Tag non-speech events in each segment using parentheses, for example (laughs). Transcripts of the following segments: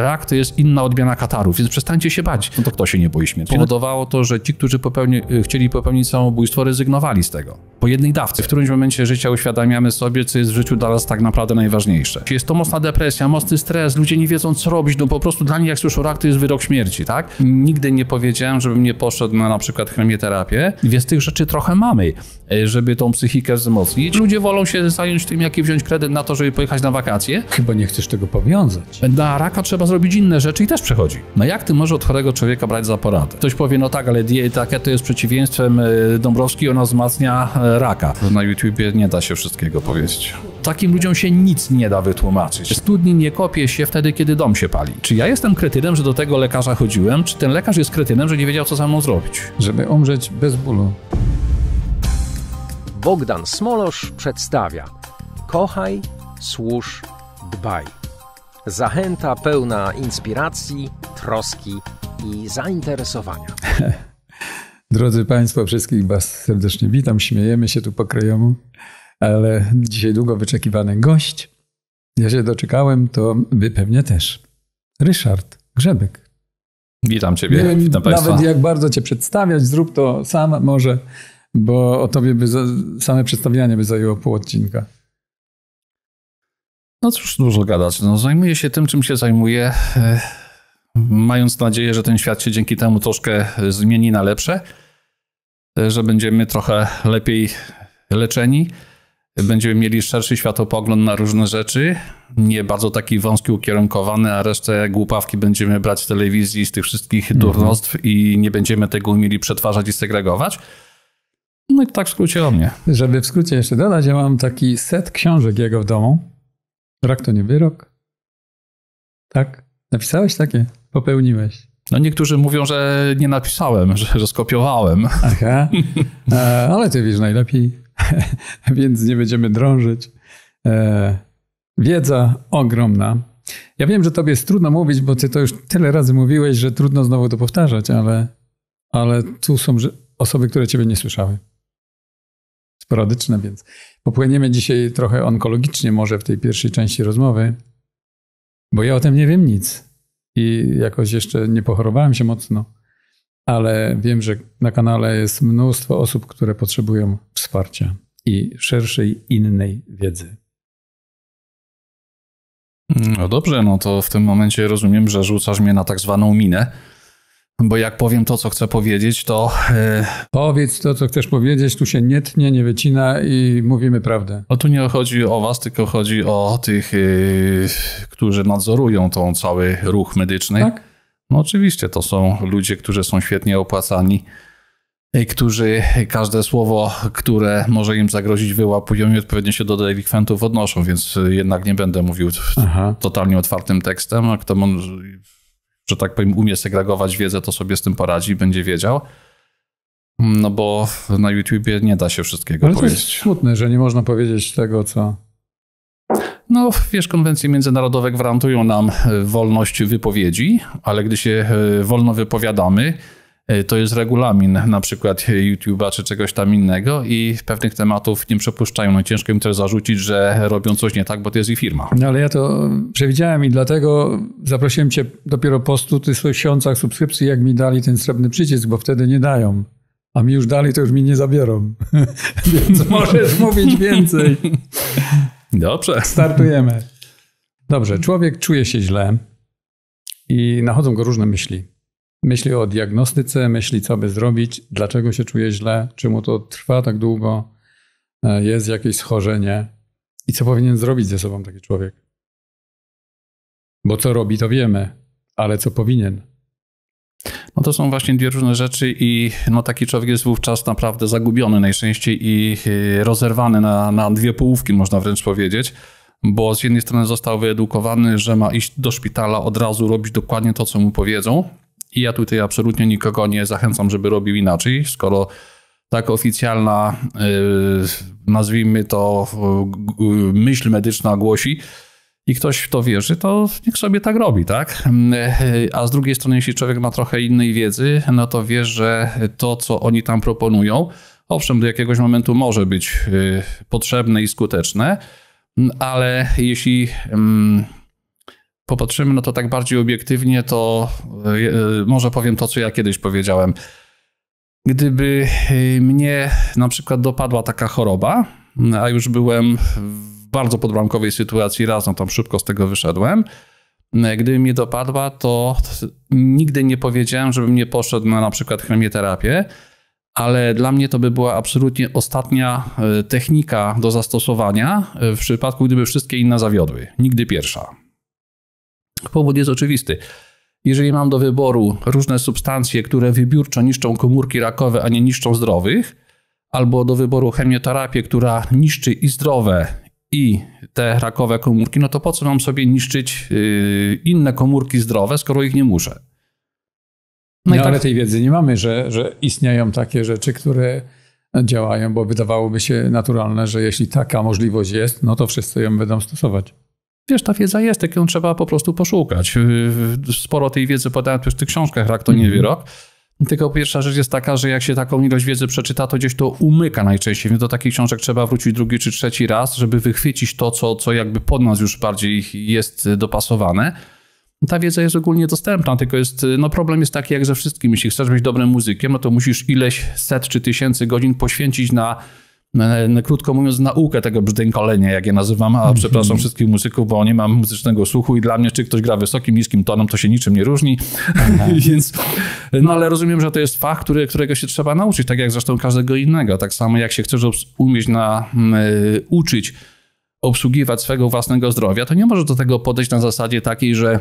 Rak to jest inna odmiana katarów, więc przestańcie się bać. No to kto się nie boi śmierci? Powodowało to, że ci, którzy popełni, y, chcieli popełnić samobójstwo, rezygnowali z tego. Po jednej dawce. W którymś momencie życia uświadamiamy sobie, co jest w życiu dla nas tak naprawdę najważniejsze. Jest to mocna depresja, mocny stres, ludzie nie wiedzą, co robić, no po prostu dla nich, jak słyszą rak, to jest wyrok śmierci, tak? Nigdy nie powiedziałem, żebym nie poszedł na na przykład chemioterapię, więc tych rzeczy trochę mamy. E, żeby tą psychikę wzmocnić. Ludzie wolą się zająć tym, jakie wziąć kredyt na to, żeby pojechać na wakacje. Chyba nie chcesz tego powiązać. Na raka trzeba zrobić inne rzeczy i też przechodzi. No jak ty może od chorego człowieka brać za poradę? Ktoś powie, no tak, ale dieta keto jest przeciwieństwem e, Dąbrowski, ona wzmacnia e, raka. Na YouTubie nie da się wszystkiego powiedzieć. Takim ludziom się nic nie da wytłumaczyć. Studni nie kopie się wtedy, kiedy dom się pali. Czy ja jestem kretynem, że do tego lekarza chodziłem? Czy ten lekarz jest kretynem, że nie wiedział, co ze mną zrobić? Żeby umrzeć bez bólu. Bogdan Smolosz przedstawia Kochaj, służ, dbaj. Zachęta pełna inspiracji, troski i zainteresowania. (laughs) Drodzy Państwo, wszystkich Was serdecznie witam. Śmiejemy się tu po krajomu, ale dzisiaj długo wyczekiwany gość. Ja się doczekałem, to Wy pewnie też. Ryszard Grzebek. Witam Ciebie, Nie wiem, witam Państwa. Nawet jak bardzo Cię przedstawiać, zrób to sam może bo o tobie by za, same przedstawianie by zajęło pół odcinka. No cóż, dużo gadać. No, zajmuję się tym, czym się zajmuję, e, mając nadzieję, że ten świat się dzięki temu troszkę zmieni na lepsze, e, że będziemy trochę lepiej leczeni, będziemy mieli szerszy światopogląd na różne rzeczy, nie bardzo taki wąski ukierunkowany, a resztę głupawki będziemy brać z telewizji, z tych wszystkich mhm. durnostw i nie będziemy tego umieli przetwarzać i segregować. No i tak w skrócie o mnie. Żeby w skrócie jeszcze dodać, ja mam taki set książek jego w domu. Rok to nie wyrok. Tak? Napisałeś takie? Popełniłeś. No niektórzy mówią, że nie napisałem, że, że skopiowałem. Aha, e, ale ty wiesz najlepiej, (laughs) więc nie będziemy drążyć. E, wiedza ogromna. Ja wiem, że tobie jest trudno mówić, bo ty to już tyle razy mówiłeś, że trudno znowu to powtarzać, ale, ale tu są osoby, które ciebie nie słyszały sporadyczne, więc popłyniemy dzisiaj trochę onkologicznie może w tej pierwszej części rozmowy, bo ja o tym nie wiem nic i jakoś jeszcze nie pochorowałem się mocno, ale wiem, że na kanale jest mnóstwo osób, które potrzebują wsparcia i szerszej, innej wiedzy. No dobrze, no to w tym momencie rozumiem, że rzucasz mnie na tak zwaną minę. Bo jak powiem to, co chcę powiedzieć, to. E, Powiedz to, co chcesz powiedzieć, tu się nie tnie, nie wycina i mówimy prawdę. No tu nie chodzi o was, tylko chodzi o tych, e, którzy nadzorują tą cały ruch medyczny. Tak? No oczywiście to są ludzie, którzy są świetnie opłacani, którzy każde słowo, które może im zagrozić, wyłapują i odpowiednio się do delikwentów odnoszą, więc jednak nie będę mówił Aha. totalnie otwartym tekstem, a kto że tak powiem, umie segregować wiedzę, to sobie z tym poradzi, i będzie wiedział. No bo na YouTubie nie da się wszystkiego Ale powiedzieć. To jest smutne, że nie można powiedzieć tego, co. No, wiesz, konwencje międzynarodowe gwarantują nam e, wolność wypowiedzi, ale gdy się e, wolno wypowiadamy, E, to jest regulamin na przykład YouTube'a czy czegoś tam innego i pewnych tematów nie przepuszczają. No ciężko im też zarzucić, że robią coś nie tak, bo to jest ich firma. No ale ja to przewidziałem i dlatego zaprosiłem cię dopiero po 100 tysiącach subskrypcji, jak mi dali ten srebrny przycisk, bo wtedy nie dają. A mi już dali, to już mi nie zabiorą. (laughs) Więc możesz mówić więcej. (laughs) Dobrze. Startujemy. Dobrze, człowiek czuje się źle i nachodzą go różne myśli. Myśli o diagnostyce, myśli co by zrobić, dlaczego się czuje źle, czemu to trwa tak długo, e, jest jakieś schorzenie i co powinien zrobić ze sobą taki człowiek. Bo co robi, to wiemy, ale co powinien. No to są właśnie dwie różne rzeczy i no taki człowiek jest wówczas naprawdę zagubiony najczęściej i e, rozerwany na, na dwie połówki, można wręcz powiedzieć bo z jednej strony został wyedukowany, że ma iść do szpitala od razu, robić dokładnie to, co mu powiedzą, i ja tutaj absolutnie nikogo nie zachęcam, żeby robił inaczej, skoro tak oficjalna, y, nazwijmy to, y, myśl medyczna głosi i ktoś w to wierzy, to niech sobie tak robi, tak? Y, a z drugiej strony, jeśli człowiek ma trochę innej wiedzy, no to wie, że to, co oni tam proponują, owszem, do jakiegoś momentu może być potrzebne i skuteczne, ale jeśli mm, popatrzymy na no to tak bardziej obiektywnie, to e, e, może powiem to, co ja kiedyś powiedziałem. Gdyby e, mnie na przykład dopadła taka choroba, a już byłem w bardzo podbramkowej sytuacji raz, no tam szybko z tego wyszedłem, gdyby mnie dopadła, to nigdy nie powiedziałem, żebym nie poszedł na na przykład chemioterapię, ale dla mnie to by była absolutnie ostatnia technika do zastosowania w przypadku, gdyby wszystkie inne zawiodły. Nigdy pierwsza. Powód jest oczywisty. Jeżeli mam do wyboru różne substancje, które wybiórczo niszczą komórki rakowe, a nie niszczą zdrowych, albo do wyboru chemioterapię, która niszczy i zdrowe, i te rakowe komórki, no to po co mam sobie niszczyć yy, inne komórki zdrowe, skoro ich nie muszę? No, no tak... ale tej wiedzy nie mamy, że, że istnieją takie rzeczy, które działają, bo wydawałoby się naturalne, że jeśli taka możliwość jest, no to wszyscy ją będą stosować. Wiesz, ta wiedza jest, tylko ją trzeba po prostu poszukać. Y, y, sporo tej wiedzy podałem też w tych książkach, Rak to nie mhm. wyrok. Tylko pierwsza rzecz jest taka, że jak się taką ilość wiedzy przeczyta, to gdzieś to umyka najczęściej, więc do takich książek trzeba wrócić drugi czy trzeci raz, żeby wychwycić to, co, co jakby pod nas już bardziej jest dopasowane. Ta wiedza jest ogólnie dostępna, tylko jest, y, no problem jest taki jak ze wszystkim. Jeśli chcesz być dobrym muzykiem, no to musisz ileś set czy tysięcy godzin poświęcić na krótko mówiąc, naukę tego brzdękolenia, jak je nazywam, a mhm. przepraszam wszystkich muzyków, bo nie mam muzycznego słuchu i dla mnie, czy ktoś gra wysokim, niskim tonem, to się niczym nie różni, (laughs) więc no ale rozumiem, że to jest fach, który, którego się trzeba nauczyć, tak jak zresztą każdego innego, tak samo jak się chcesz umieć na, uczyć obsługiwać swego własnego zdrowia, to nie może do tego podejść na zasadzie takiej, że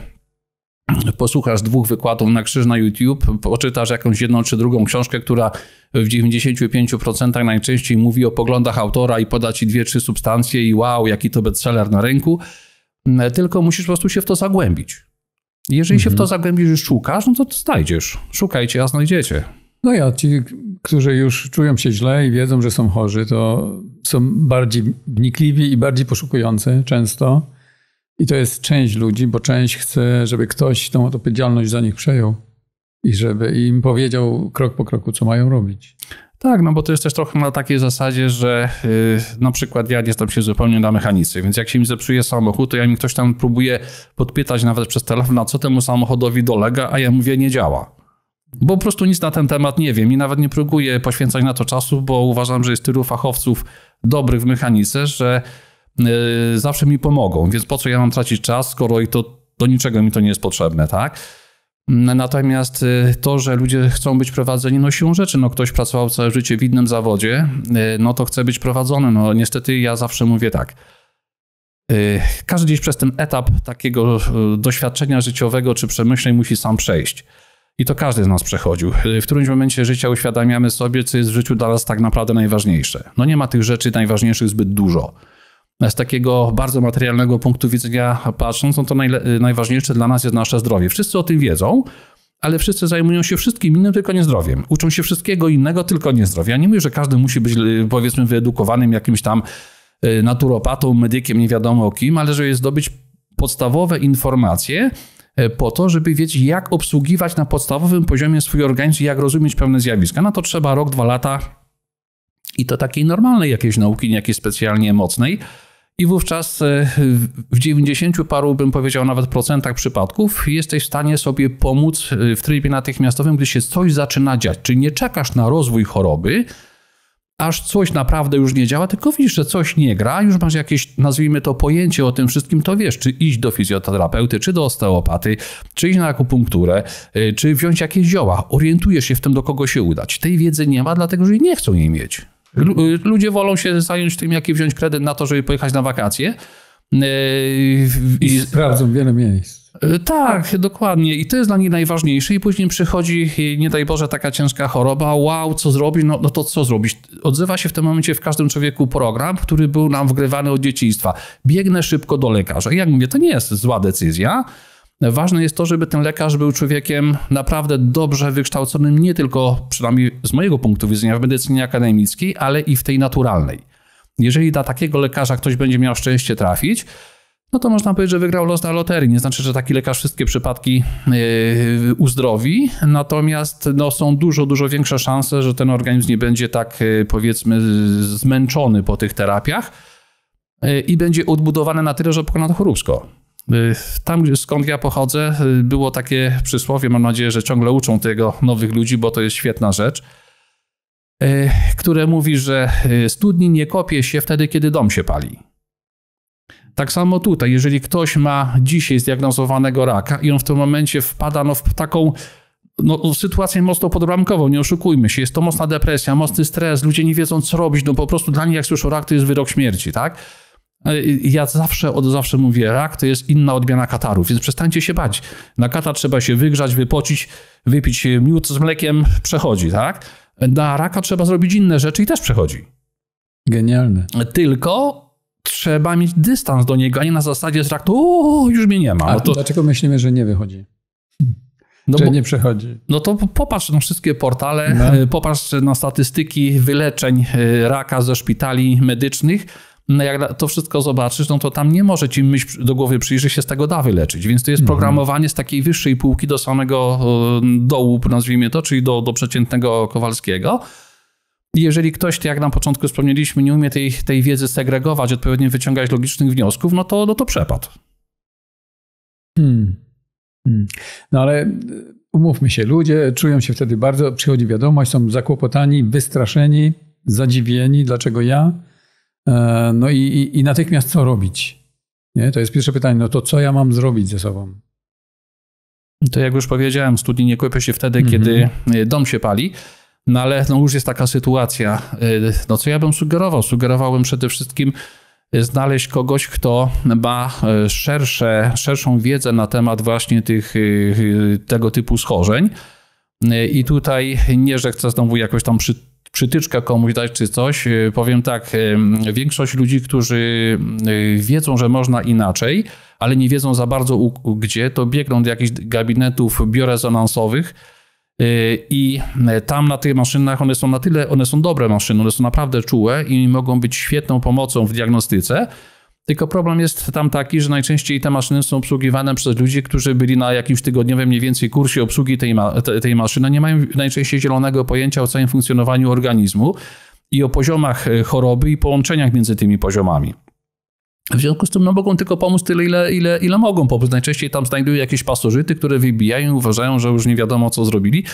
posłuchasz dwóch wykładów na krzyż na YouTube, poczytasz jakąś jedną czy drugą książkę, która w 95% najczęściej mówi o poglądach autora i poda ci dwie, trzy substancje i wow, jaki to bestseller na rynku, tylko musisz po prostu się w to zagłębić. Jeżeli mhm. się w to mhm. zagłębisz już szukasz, no to, to znajdziesz. Szukajcie, a znajdziecie. No ja, ci, którzy już czują się źle i wiedzą, że są chorzy, to są bardziej wnikliwi i bardziej poszukujący często i to jest część ludzi, bo część chce, żeby ktoś tą odpowiedzialność za nich przejął i żeby im powiedział krok po kroku, co mają robić. Tak, no bo to jest też trochę na takiej zasadzie, że yy, na przykład ja nie znam się zupełnie na mechanice, więc jak się mi zepsuje samochód, to ja mi ktoś tam próbuje podpytać nawet przez telefon, na co temu samochodowi dolega, a ja mówię, nie działa. Bo po prostu nic na ten temat nie wiem i nawet nie próbuję poświęcać na to czasu, bo uważam, że jest tylu fachowców dobrych w mechanice, że Y, zawsze mi pomogą, więc po co ja mam tracić czas, skoro i to do niczego mi to nie jest potrzebne, tak? Natomiast y, to, że ludzie chcą być prowadzeni, no siłą rzeczy, no ktoś pracował całe życie w innym zawodzie, y, no to chce być prowadzony. No niestety ja zawsze mówię tak. Każdy gdzieś przez ten etap takiego doświadczenia życiowego czy przemyśleń musi sam przejść. I to każdy z nas przechodził. W którymś momencie życia uświadamiamy sobie, co jest w życiu dla nas tak naprawdę najważniejsze. No nie ma tych rzeczy najważniejszych zbyt dużo z takiego bardzo materialnego punktu widzenia patrząc, no to y, najważniejsze dla nas jest nasze zdrowie. Wszyscy o tym wiedzą, ale wszyscy zajmują się wszystkim innym, tylko nie zdrowiem. Uczą się wszystkiego innego, tylko nie zdrowia. Ja nie mówię, że każdy musi być, y, powiedzmy, wyedukowanym jakimś tam y, naturopatą, medykiem, nie wiadomo kim, ale żeby zdobyć podstawowe informacje po to, żeby wiedzieć, jak obsługiwać na podstawowym poziomie swój organizm i jak rozumieć pewne zjawiska. Na to trzeba rok, dwa lata i to takiej normalnej jakiejś nauki, nie jakiejś specjalnie mocnej. I wówczas e, w 90 paru, bym powiedział nawet procentach przypadków, jesteś w stanie sobie pomóc e, w trybie natychmiastowym, gdy się coś zaczyna dziać. Czyli nie czekasz na rozwój choroby, aż coś naprawdę już nie działa, tylko widzisz, że coś nie gra, już masz jakieś, nazwijmy to, pojęcie o tym wszystkim, to wiesz, czy iść do fizjoterapeuty, czy do osteopaty, czy iść na akupunkturę, e, czy wziąć jakieś zioła. Orientujesz się w tym, do kogo się udać. Tej wiedzy nie ma, dlatego że nie chcą jej mieć. Y, ludzie wolą się zająć tym, jaki wziąć kredyt na to, żeby pojechać na wakacje. Y, I sprawdzą wiele miejsc. Y, tak, dokładnie. I to jest dla nich najważniejsze. I później przychodzi, nie daj Boże, taka ciężka choroba. Wow, co zrobić? No, no to co zrobić? Odzywa się w tym momencie w każdym człowieku program, który był nam wgrywany od dzieciństwa. Biegnę szybko do lekarza. I jak mówię, to nie jest zła decyzja. Ważne jest to, żeby ten lekarz był człowiekiem naprawdę dobrze wykształconym, nie tylko przynajmniej z mojego punktu widzenia w medycynie akademickiej, ale i w tej naturalnej. Jeżeli na takiego lekarza ktoś będzie miał szczęście trafić, no to można powiedzieć, że wygrał los na loterii. Nie znaczy, że taki lekarz wszystkie przypadki yy, uzdrowi, natomiast no, są dużo, dużo większe szanse, że ten organizm nie będzie tak yy, powiedzmy zmęczony po tych terapiach yy, i będzie odbudowany na tyle, że pokona to chorobsko. Y, tam, skąd ja pochodzę, y, było takie przysłowie, mam nadzieję, że ciągle uczą tego nowych ludzi, bo to jest świetna rzecz, y, które mówi, że studni nie kopie się wtedy, kiedy dom się pali. Tak samo tutaj, jeżeli ktoś ma dzisiaj zdiagnozowanego raka i on w tym momencie wpada no, w taką no, sytuację mocno podbramkową, nie oszukujmy się, jest to mocna depresja, mocny stres, ludzie nie wiedzą co robić, no po prostu dla nich jak słyszą rak to jest wyrok śmierci, tak? No ja zawsze od zawsze mówię, rak to jest inna odmiana kataru, więc przestańcie się bać. Na katar trzeba się wygrzać, wypocić, wypić miód z mlekiem, przechodzi, tak? Na raka trzeba zrobić inne rzeczy i też przechodzi. Genialne. Tylko trzeba mieć dystans do niego, a nie na zasadzie z traktu, o, już mnie nie ma. No a to... Dlaczego myślimy, że nie wychodzi? No bo, nie przechodzi. No to popatrz na wszystkie portale, no. E, popatrz na statystyki wyleczeń e, raka ze szpitali medycznych no jak to wszystko zobaczysz, no to tam nie może ci myśl do głowy przyjrzeć się z tego da wyleczyć. Więc to jest mhm. programowanie z takiej wyższej półki do samego e, dołu, nazwijmy to, czyli do, do przeciętnego Kowalskiego jeżeli ktoś, tak jak na początku wspomnieliśmy, nie umie tej, tej wiedzy segregować, odpowiednio wyciągać logicznych wniosków, no to, no to przepad. hmm. hmm. No ale e, umówmy się, ludzie czują się wtedy bardzo, przychodzi wiadomość, są zakłopotani, wystraszeni, zadziwieni, dlaczego ja? E, no i, i, i natychmiast co robić? Nie? To jest pierwsze pytanie. No to co ja mam zrobić ze sobą? To jak już powiedziałem, studni nie kłepie się wtedy, mhm. kiedy e, dom się pali. No ale no już jest taka sytuacja. E, no co ja bym sugerował? Sugerowałbym przede wszystkim znaleźć kogoś, kto ma szersze, szerszą wiedzę na temat właśnie tych, tego typu schorzeń. I tutaj nie, że chcę znowu jakoś tam przy przytyczka komuś dać czy coś. Y, powiem tak, y, większość ludzi, którzy y, wiedzą, że można inaczej, ale nie wiedzą za bardzo gdzie, to biegną do jakichś gabinetów biorezonansowych i tam na tych maszynach one są na tyle, one są dobre maszyny, one są naprawdę czułe i mogą być świetną pomocą w diagnostyce, tylko problem jest tam taki, że najczęściej te maszyny są obsługiwane przez ludzi, którzy byli na jakimś tygodniowym mniej więcej kursie obsługi tej, ma tej maszyny, nie mają najczęściej zielonego pojęcia o całym funkcjonowaniu organizmu i o poziomach e, choroby i połączeniach między tymi poziomami. W związku z tym no, mogą tylko pomóc tyle, ile, ile, ile mogą pomóc. Najczęściej tam znajdują jakieś pasożyty, które wybijają i uważają, że już nie wiadomo, co zrobili.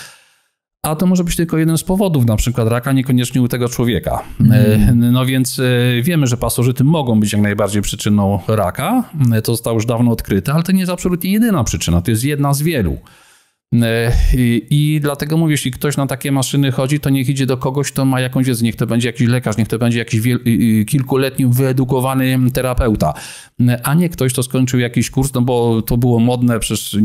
A to może być tylko jeden z powodów, na przykład raka, niekoniecznie u tego człowieka. Mhm. E, no więc e, wiemy, że pasożyty mogą być jak najbardziej przyczyną raka. E, to zostało już dawno odkryte, ale to nie jest absolutnie jedyna przyczyna, to jest jedna z wielu. E, I, I, dlatego mówię, jeśli ktoś na takie maszyny chodzi, to niech idzie do kogoś, kto ma jakąś wiedzę. Niech to będzie jakiś lekarz, niech to będzie jakiś kilkuletni, wyedukowany terapeuta, e, a nie ktoś, kto skończył jakiś kurs, no bo to było modne, przecież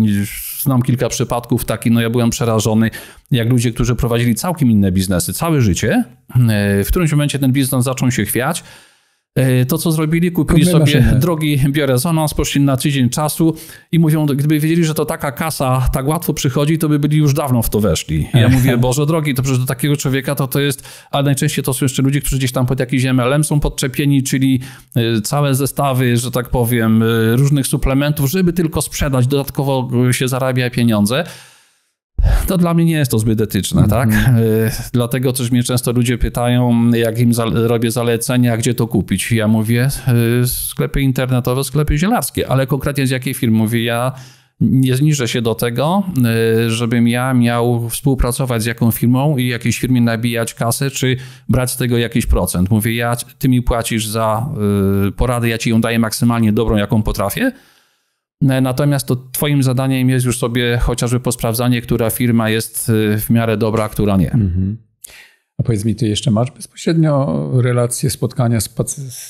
znam kilka przypadków takich, no ja byłem przerażony, jak ludzie, którzy prowadzili całkiem inne biznesy całe życie, e, w którymś momencie ten biznes zaczął się chwiać, E, to, co zrobili, kupili Kupmy sobie maszynę. drogi biorezonans, poszli na tydzień czasu i mówią, gdyby wiedzieli, że to taka kasa tak łatwo przychodzi, to by byli już dawno w to weszli. I ja mówię, Boże drogi, to przecież do takiego człowieka to to jest, ale najczęściej to są jeszcze ludzie, którzy gdzieś tam pod jakiś MLM są podczepieni, czyli e, całe zestawy, że tak powiem, e, różnych suplementów, żeby tylko sprzedać, dodatkowo się zarabia pieniądze to dla mnie nie jest to zbyt etyczne, mm-hmm. tak? Y, dlatego też mnie często ludzie pytają, jak im robię zalecenia, gdzie to kupić. Ja mówię y, sklepy internetowe, sklepy zielarskie, ale konkretnie z jakiej firmy? Mówię, ja nie zniżę się do tego, y, żebym ja miał współpracować z jaką firmą i jakiejś firmie nabijać kasę, czy brać z tego jakiś procent. Mówię, ja, ty mi płacisz za porady, ja ci ją daję maksymalnie dobrą, jaką potrafię, E, natomiast to Twoim zadaniem jest już sobie chociażby posprawdzanie, która firma jest e, w miarę dobra, która nie. Mhm. A powiedz mi, ty jeszcze masz bezpośrednio relacje, spotkania z, z,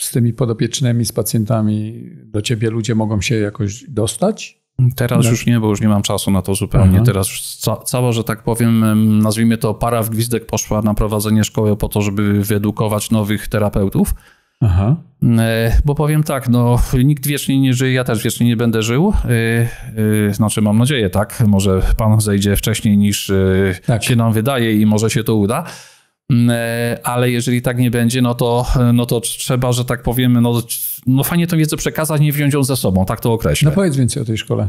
z tymi podopiecznymi, z pacjentami? Do ciebie ludzie mogą się jakoś dostać? Teraz już nie, bo już nie mam czasu na to zupełnie. Aha. Teraz już ca cała, że tak powiem, nazwijmy to para w gwizdek poszła na prowadzenie szkoły po to, żeby wyedukować nowych terapeutów. Aha. E, bo powiem tak, no, nikt wiecznie nie żyje, ja też wiecznie nie będę żył. E, e, znaczy, mam nadzieję, tak. Może pan zejdzie wcześniej niż tak. się nam wydaje i może się to uda. Mm, ale jeżeli tak nie będzie, no to, no to trzeba, że tak powiem, no, no fajnie tę wiedzę przekazać, nie wziąć ją ze sobą, tak to określę. No powiedz więcej o tej szkole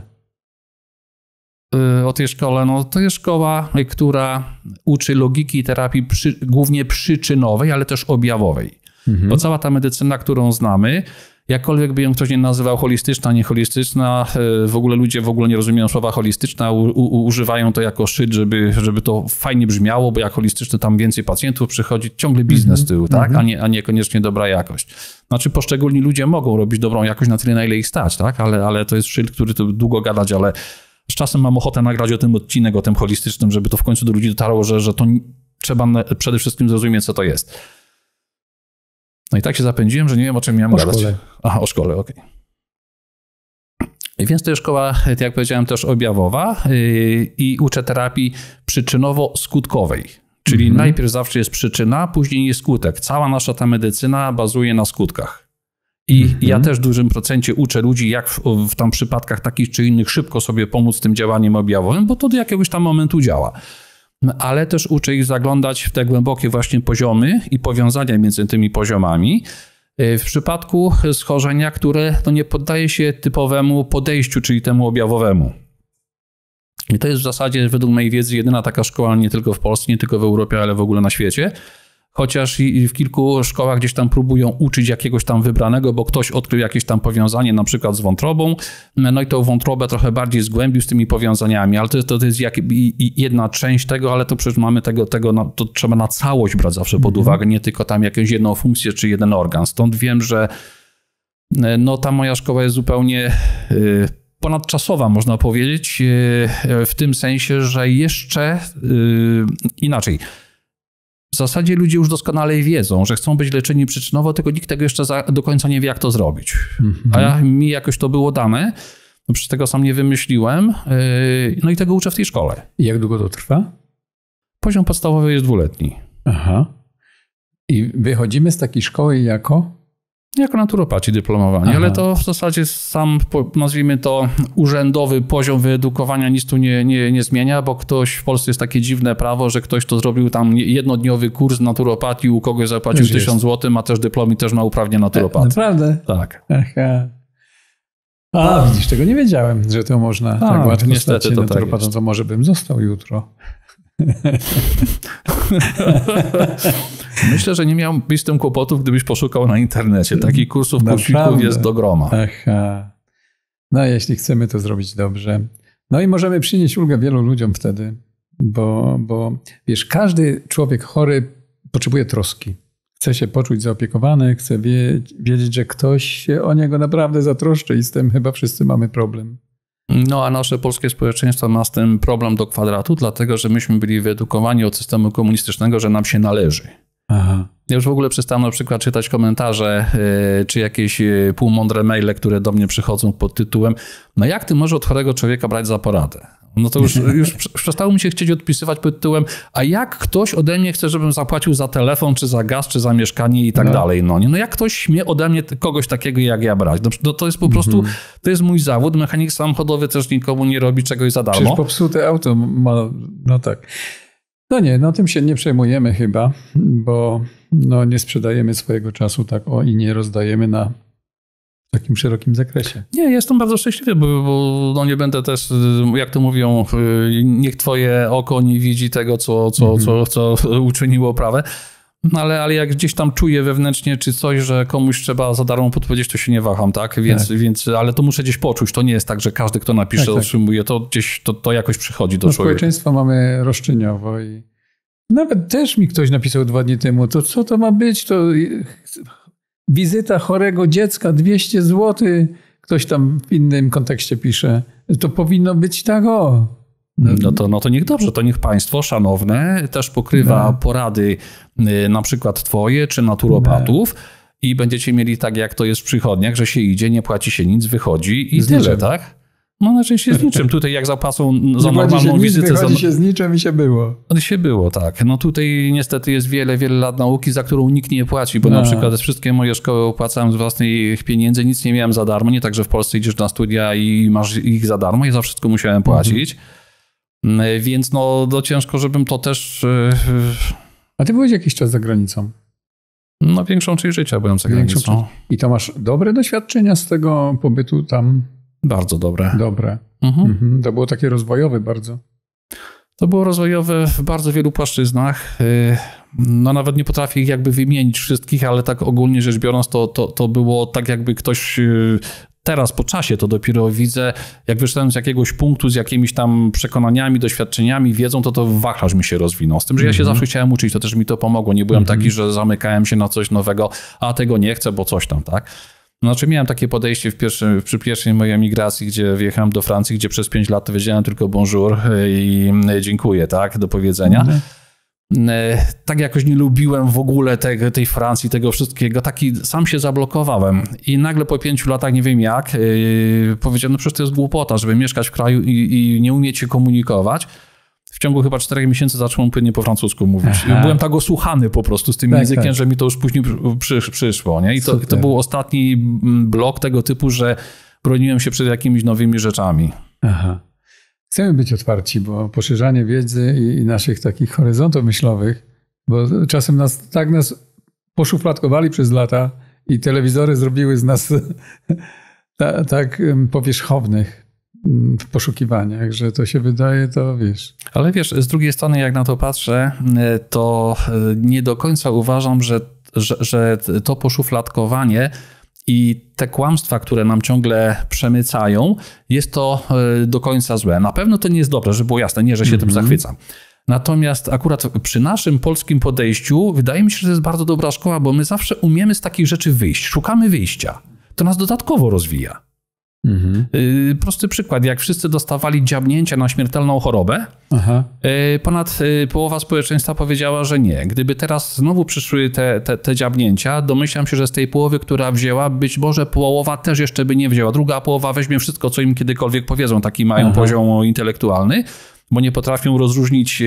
o tej szkole, no to jest szkoła, która uczy logiki terapii przy, głównie przyczynowej, ale też objawowej. Mhm. Bo cała ta medycyna, którą znamy, jakkolwiek by ją ktoś nie nazywał holistyczna, nieholistyczna, e, w ogóle ludzie w ogóle nie rozumieją słowa holistyczna, u, u, używają to jako szyd, żeby, żeby to fajnie brzmiało, bo jak holistyczny tam więcej pacjentów przychodzi, ciągle biznes mm tyłu, tak? Mm a, nie, a niekoniecznie dobra jakość. Znaczy poszczególni ludzie mogą robić dobrą jakość na tyle, na ile ich stać, tak? ale, ale to jest szyld, który to długo gadać, ale z czasem mam ochotę nagrać o tym odcinek, o tym holistycznym, żeby to w końcu do ludzi dotarło, że, że to trzeba przede wszystkim zrozumieć, co to jest. No i tak się zapędziłem, że nie wiem, o czym miałem o gadać. Szkole. Aha, o szkole, okej. Okay. Więc to jest szkoła, tak jak powiedziałem, też objawowa yy, i uczę terapii przyczynowo-skutkowej. Czyli mhm. najpierw zawsze jest przyczyna, później jest skutek. Cała nasza ta medycyna bazuje na skutkach. I mhm. ja też w dużym procencie uczę ludzi, jak w, w, tam przypadkach takich czy innych szybko sobie pomóc tym działaniem objawowym, bo to do jakiegoś tam momentu działa ale też uczy ich zaglądać w te głębokie właśnie poziomy i powiązania między tymi poziomami. E, w przypadku schorzenia, które no, nie poddaje się typowemu podejściu, czyli temu objawowemu. I to jest w zasadzie, według mojej wiedzy, jedyna taka szkoła nie tylko w Polsce, nie tylko w Europie, ale w ogóle na świecie, chociaż i w kilku szkołach gdzieś tam próbują uczyć jakiegoś tam wybranego, bo ktoś odkrył jakieś tam powiązanie na przykład z wątrobą, no i tą wątrobę trochę bardziej zgłębił z tymi powiązaniami, ale to, to jest jak, jedna część tego, ale to przecież mamy tego, tego no, to trzeba na całość brać zawsze pod mhm. uwagę, nie tylko tam jakąś jedną funkcję czy jeden organ. Stąd wiem, że e, no ta moja szkoła jest zupełnie e, ponadczasowa, można powiedzieć, e, w tym sensie, że jeszcze inaczej – w zasadzie ludzie już doskonale wiedzą, że chcą być leczeni przyczynowo, tylko nikt tego jeszcze za, do końca nie wie, jak to zrobić. Mhm. A ja, mi jakoś to było dane, no przecież tego sam nie wymyśliłem, yy, no i tego uczę w tej szkole. I jak długo to trwa? Poziom podstawowy jest dwuletni. Aha. I wychodzimy z takiej szkoły jako? jako naturopaci dyplomowani, Aha. ale to w zasadzie sam, nazwijmy to, urzędowy poziom wyedukowania nic tu nie, nie, nie zmienia, bo ktoś w Polsce jest takie dziwne prawo, że ktoś to zrobił tam jednodniowy kurs naturopatii, u kogoś zapłacił Już 1000 zł, ma też dyplom i też ma uprawnienie naturopatii. E, naprawdę? Tak. Aha. A, A, tak. widzisz, tego nie wiedziałem, że to można A, tak, tak łatwo niestety stać to tak naturopatą, tak to może bym został jutro. (laughs) Myślę, że nie miałbyś z tym kłopotów, gdybyś poszukał na internecie. Takich kursów, kursików jest do groma. Aha. No, jeśli chcemy to zrobić dobrze. No i możemy przynieść ulgę wielu ludziom wtedy, bo, bo wiesz, każdy człowiek chory potrzebuje troski. Chce się poczuć zaopiekowany, chce wiedzieć, że ktoś się o niego naprawdę zatroszczy i z tym chyba wszyscy mamy problem. No, a nasze polskie społeczeństwo ma z tym problem do kwadratu, dlatego że myśmy byli wyedukowani od systemu komunistycznego, że nam się należy. Aha. Ja już w ogóle przestałem na przykład czytać komentarze y, czy jakieś y, półmądre maile, które do mnie przychodzą pod tytułem no jak ty możesz od chorego człowieka brać za poradę? No to już, (laughs) już przestało mi się chcieć odpisywać pod tytułem, a jak ktoś ode mnie chce, żebym zapłacił za telefon, czy za gaz, czy za mieszkanie i tak no. dalej. No, nie? no jak ktoś śmie ode mnie kogoś takiego jak ja brać? No, no to jest po mhm. prostu, mm -hmm. to jest mój zawód. Mechanik samochodowy też nikomu nie robi czegoś za darmo. Przecież popsute auto ma, no tak. No nie, no tym się nie przejmujemy chyba, bo no, nie sprzedajemy swojego czasu tak o i nie rozdajemy na takim szerokim zakresie. Nie, jestem bardzo szczęśliwy, bo, bo no nie będę też, jak to mówią, y, niech twoje oko nie widzi tego, co, co, mhm. co, co uczyniło prawe. No ale, ale jak gdzieś tam czuję wewnętrznie czy coś, że komuś trzeba za darmo podpowiedzieć, to się nie waham, tak? Więc, tak. więc ale to muszę gdzieś poczuć. To nie jest tak, że każdy, kto napisze, tak, tak. otrzymuje, to gdzieś to, to jakoś przychodzi do no, człowieka. Społeczeństwo mamy roszczeniowo i nawet też mi ktoś napisał dwa dni temu, to co to ma być? To y, wizyta chorego dziecka 200 zł. Ktoś tam w innym kontekście pisze. To powinno być tak o. Mm. No to, no to niech dobrze, to niech państwo szanowne też pokrywa no. porady y, na przykład twoje czy naturopatów. No i będziecie mieli tak, jak to jest w przychodniach, że się idzie, nie płaci się nic, wychodzi i z tyle, niczym. tak? No najczęściej się z niczym. (laughs) Tutaj jak pasą za nie normalną się wizytę... Nic, za... No- się z niczym i się było. Ale no się było, tak. No tutaj niestety jest wiele, wiele lat nauki, za którą nikt nie płaci, bo no. na przykład wszystkie moje szkoły opłacałem z własnych pieniędzy, nic nie miałem za darmo, nie tak, że w Polsce idziesz na studia i masz ich za darmo, ja za wszystko musiałem mhm. płacić. Mhm Mm, więc no, no ciężko, żebym to też... Y, y, A ty byłeś jakiś czas za granicą? No większą część życia byłem za granicą. I to masz dobre doświadczenia z tego pobytu tam? Bardzo dobre. Dobre. Mhm. Mhm. To było takie rozwojowe bardzo. To było rozwojowe w bardzo wielu płaszczyznach. Y, no nawet nie potrafię ich jakby wymienić wszystkich, ale tak ogólnie rzecz biorąc to, to, to było tak jakby ktoś teraz po czasie to dopiero widzę, jak wyszedłem z jakiegoś punktu, z jakimiś tam przekonaniami, doświadczeniami, wiedzą, to to wachlarz mi się rozwinął. Z tym, że ja się mm -hmm. zawsze chciałem uczyć, to też mi to pomogło. Nie byłem mm -hmm. taki, mhm. że zamykałem się na coś nowego, a tego nie chcę, bo coś tam, tak? Znaczy miałem takie podejście w pierwszy, przy pierwszej mojej migracji, gdzie wjechałem do Francji, gdzie przez pięć lat wiedziałem tylko bonjour i dziękuję, tak, do powiedzenia. Mm -hmm. E, tak jakoś nie lubiłem w ogóle tej, tej Francji, tego wszystkiego. Taki sam się zablokowałem. I nagle po pięciu latach, nie wiem jak, e, powiedziałem, no przecież to jest głupota, żeby mieszkać w kraju i, i nie umieć się komunikować w ciągu chyba czterech miesięcy zacząłem płynnie po francusku mówić. Byłem tak osłuchany po prostu z tym tak, językiem, tak. że mi to już później przyszło. Nie? I to, to, był ostatni blok tego typu, że broniłem się przed jakimiś nowymi rzeczami. Aha chcemy być otwarci, bo poszerzanie wiedzy i, naszych takich horyzontów myślowych, bo czasem nas, tak nas poszufladkowali przez lata i telewizory zrobiły z nas (laughs) tak powierzchownych mm, w poszukiwaniach, że to się wydaje, to wiesz. Ale wiesz, z drugiej strony, jak na to patrzę, e, to e, nie do końca uważam, że, że, że to poszufladkowanie i te kłamstwa, które nam ciągle przemycają, jest to e, do końca złe. Na pewno to nie jest dobre, żeby było jasne, nie, że się mm -hmm. tym mhm. zachwycam. Natomiast akurat przy naszym polskim podejściu wydaje mi się, że to jest bardzo dobra szkoła, bo my zawsze umiemy z takich rzeczy wyjść, szukamy wyjścia. To nas dodatkowo rozwija. Mhm. Y, prosty przykład, jak wszyscy dostawali dziabnięcia na śmiertelną chorobę, y, ponad y, połowa społeczeństwa powiedziała, że nie. Gdyby teraz znowu przyszły te, te, te dziabnięcia, domyślam się, że z tej połowy, która wzięła, być może połowa też jeszcze by nie wzięła. Druga połowa weźmie wszystko, co im kiedykolwiek powiedzą, taki mają Aha. poziom intelektualny, bo nie potrafią rozróżnić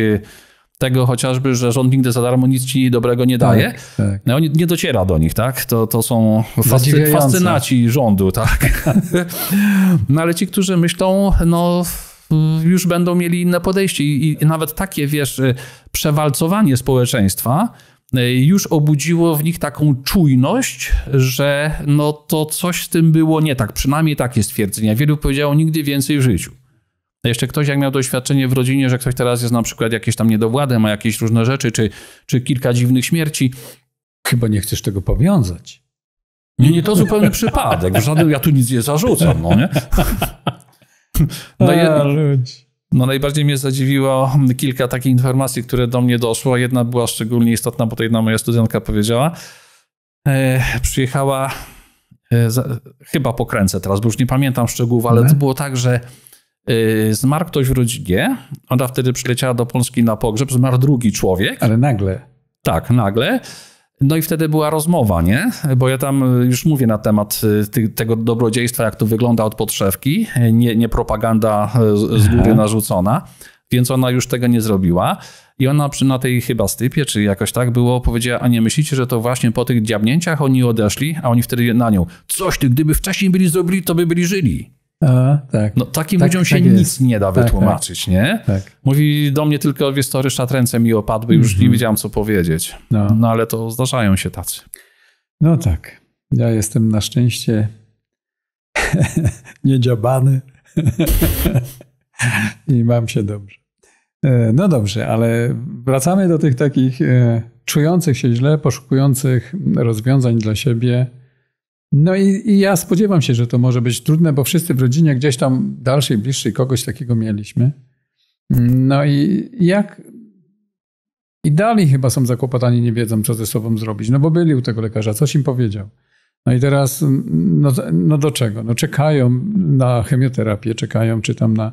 tego chociażby, że rząd nigdy za darmo nic ci dobrego nie daje, tak, tak. no nie, nie dociera do nich, tak? To, to są fascy, fascynaci rządu, tak? (laughs) no ale ci, którzy myślą, no już będą mieli inne podejście i, i nawet takie, wiesz, przewalcowanie społeczeństwa, e, już obudziło w nich taką czujność, że no to coś z tym było nie tak. Przynajmniej takie stwierdzenia. Wielu powiedziało nigdy więcej w życiu. No jeszcze ktoś, jak miał doświadczenie w rodzinie, że ktoś teraz jest na przykład jakieś tam niedowładem, ma jakieś różne rzeczy, czy, czy kilka dziwnych śmierci. Chyba nie chcesz tego powiązać. Nie, nie, to zupełny (laughs) przypadek. W żadnym, ja tu nic nie zarzucam, no nie? (laughs) No, jedna, no najbardziej mnie zadziwiło kilka takich informacji, które do mnie doszło. Jedna była szczególnie istotna, bo to jedna moja studentka powiedziała. E, przyjechała, e, za, chyba pokręcę teraz, bo już nie pamiętam szczegółów, ale mhm. to było tak, że Y, zmarł ktoś w rodzinie, ona wtedy przyleciała do Polski na pogrzeb, zmarł drugi człowiek. Ale nagle. Tak, nagle. No i wtedy była rozmowa, nie? Bo ja tam y, już mówię na temat y, ty, tego dobrodziejstwa, jak to wygląda od podszewki, nie, nie propaganda z, góry góry narzucona, więc ona już tego nie zrobiła. I ona przy, na tej chyba stypie, czy jakoś tak było, powiedziała, a nie myślicie, że to właśnie po tych dziabnięciach oni odeszli, a oni wtedy na nią, coś ty, gdyby wcześniej byli zrobili, to by byli żyli. A, tak. No, takim tak, ludziom tak się jest. nic nie da tak, wytłumaczyć, tak. nie? Tak. Mówi do mnie tylko, wiesz to Ryszard, ręce mi opadły, już mm -hmm. nie wiedziałam, co powiedzieć. No. no, ale to zdarzają się tacy. No tak. Ja jestem na szczęście (laughs) niedziabany (laughs) i mam się dobrze. E, no dobrze, ale wracamy do tych takich e, czujących się źle, poszukujących rozwiązań dla siebie no i, i, ja spodziewam się, że to może być trudne, bo wszyscy w rodzinie gdzieś tam dalszej, bliższej kogoś takiego mieliśmy. No i jak. I dalej chyba są zakłopotani, nie wiedzą, co ze sobą zrobić. No bo byli u tego lekarza, coś im powiedział. No i teraz, mm, no, no do czego? No czekają na chemioterapię, czekają czy tam na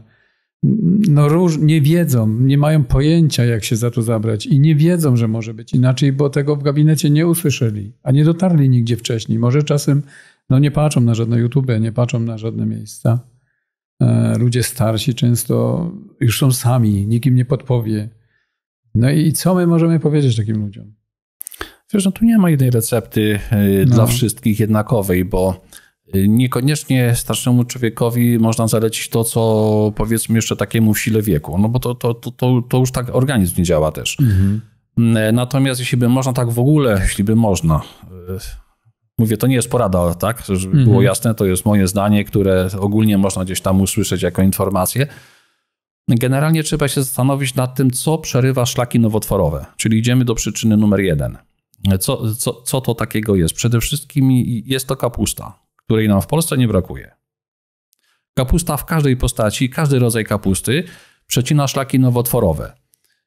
no róż, nie wiedzą, nie mają pojęcia, jak się za to zabrać i nie wiedzą, że może być inaczej, bo tego w gabinecie nie usłyszeli, a nie dotarli nigdzie wcześniej. Może czasem no, nie patrzą na żadne YouTube, nie patrzą na żadne miejsca. E, ludzie starsi często już są sami, nikim nie podpowie. No i co my możemy powiedzieć takim ludziom? Wiesz, no tu nie ma jednej recepty e, no. dla wszystkich jednakowej, bo niekoniecznie starszemu człowiekowi można zalecić to, co powiedzmy jeszcze takiemu w sile wieku, no bo to, to, to, to już tak organizm nie działa też. Mhm. Natomiast jeśli by można tak w ogóle, jeśli by można, e, mówię, to nie jest porada, tak, żeby mhm. było jasne, to jest moje zdanie, które ogólnie można gdzieś tam usłyszeć jako informację. Generalnie trzeba się zastanowić nad tym, co przerywa szlaki nowotworowe, czyli idziemy do przyczyny numer jeden. Co, co, co to takiego jest? Przede wszystkim jest to kapusta której nam w Polsce nie brakuje. Kapusta w każdej postaci, każdy rodzaj kapusty przecina szlaki nowotworowe.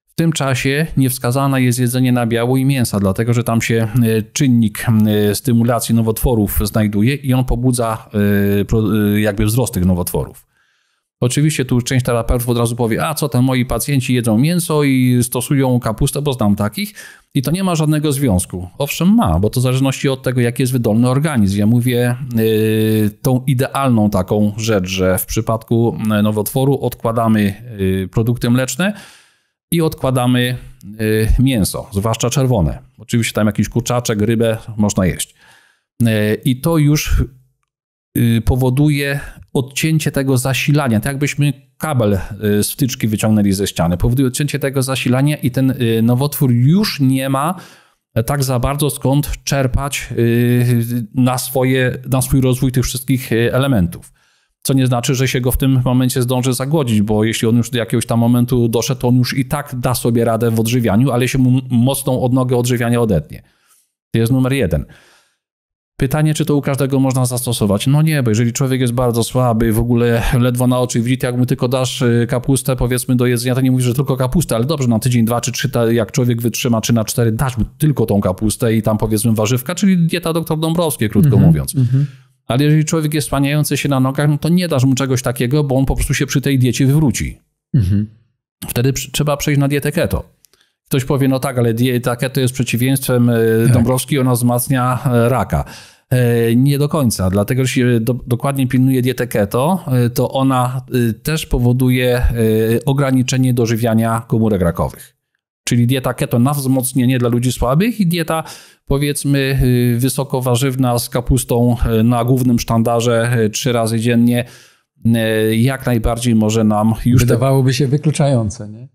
W tym czasie niewskazane jest jedzenie nabiału i mięsa, dlatego że tam się e, czynnik e, stymulacji nowotworów znajduje i on pobudza e, jakby wzrost tych nowotworów. Oczywiście tu część terapeutów od razu powie, a co tam moi pacjenci jedzą mięso i stosują kapustę, bo znam takich. I to nie ma żadnego związku. Owszem ma, bo to w zależności od tego, jaki jest wydolny organizm. Ja mówię yy, tą idealną taką rzecz, że w przypadku e, nowotworu odkładamy yy, produkty mleczne, i odkładamy y, mięso, zwłaszcza czerwone. Oczywiście tam jakiś kurczaczek, rybę można jeść. E, I to już y, powoduje odcięcie tego zasilania, tak jakbyśmy kabel y, z wtyczki wyciągnęli ze ściany, powoduje odcięcie tego zasilania i ten y, nowotwór już nie ma e, tak za bardzo skąd czerpać y, na, swoje, na swój rozwój tych wszystkich elementów. Co nie znaczy, że się go w tym momencie zdąży zagłodzić, bo jeśli on już do jakiegoś tam momentu doszedł, to on już i tak da sobie radę w odżywianiu, ale się mu mocną odnogę odżywiania odetnie. To jest numer jeden. Pytanie, czy to u każdego można zastosować? No nie, bo jeżeli człowiek jest bardzo słaby, w ogóle ledwo na oczy widzi, jak mu tylko dasz y, kapustę, powiedzmy, do jedzenia, to nie mówisz, że tylko kapustę, ale dobrze, na tydzień, dwa czy trzy, jak człowiek wytrzyma, czy na cztery, dasz mu tylko tą kapustę i tam, powiedzmy, warzywka, czyli dieta doktor Dąbrowskiej, krótko mm -hmm, mówiąc. Mm -hmm. Ale jeżeli człowiek jest spaniający się na nogach, no to nie dasz mu czegoś takiego, bo on po prostu się przy tej diecie wywróci. Mm -hmm. Wtedy trzeba przejść na dietę keto. Ktoś powie, no tak, ale dieta keto jest przeciwieństwem e, tak. Dąbrowski, ona wzmacnia e, raka. E, nie do końca, dlatego że się do, dokładnie pilnuje dietę keto, to ona też powoduje ograniczenie dożywiania komórek rakowych. Czyli dieta keto na wzmocnienie dla ludzi słabych i dieta powiedzmy wysokowarzywna z kapustą na głównym sztandarze trzy razy dziennie jak najbardziej może nam już... Wydawałoby te... się wykluczające, nie?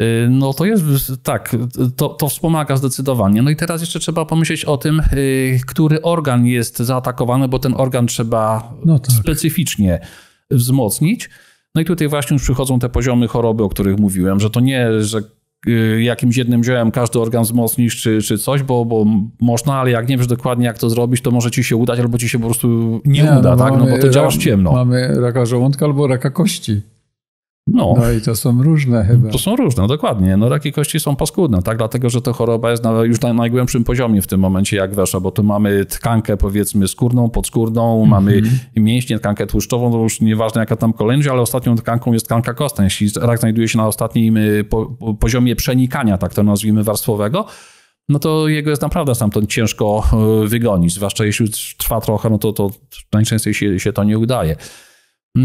Y, no to jest tak, to, to wspomaga zdecydowanie. No i teraz jeszcze trzeba pomyśleć o tym, y, który organ jest zaatakowany, bo ten organ trzeba no tak. specyficznie wzmocnić. No i tutaj właśnie już przychodzą te poziomy choroby, o których mówiłem, że to nie, że y, jakimś jednym ziołem każdy organ wzmocnisz czy, czy coś, bo, bo można, ale jak nie wiesz dokładnie jak to zrobić, to może ci się udać albo ci się po prostu nie, nie uda, no tak? No bo ty działasz ciemno. Mamy raka żołądka albo raka kości. No. no i to są różne chyba. To są różne, no dokładnie. No raki kości są paskudne, tak? Dlatego, że to choroba jest na, już na najgłębszym poziomie w tym momencie, jak weszła, bo tu mamy tkankę powiedzmy skórną, podskórną, mm-hmm. mamy mięśnie, tkankę tłuszczową, to już nieważne jaka tam kolejność, ale ostatnią tkanką jest tkanka kostna. Jeśli rak znajduje się na ostatnim y, poziomie przenikania, tak to nazwijmy, warstwowego, no to jego jest naprawdę stamtąd ciężko y, wygonić, zwłaszcza jeśli trwa trochę, no to, to najczęściej się, się to nie udaje.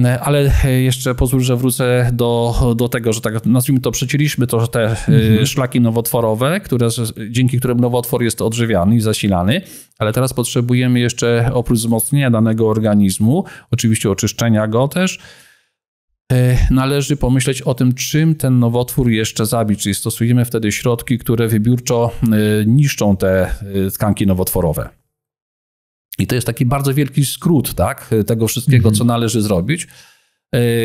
E, ale e, jeszcze pozwól, że wrócę do, do tego, że tak nazwijmy to, przecięliśmy to, że te e, mhm. szlaki nowotworowe, które, dzięki którym nowotwór jest odżywiany i zasilany, ale teraz potrzebujemy jeszcze oprócz wzmocnienia danego organizmu, oczywiście oczyszczenia go też, należy pomyśleć o tym, czym ten nowotwór jeszcze zabić, czyli stosujemy wtedy środki, które wybiórczo niszczą te tkanki nowotworowe. I to jest taki bardzo wielki skrót tak, tego wszystkiego, mhm. co należy zrobić.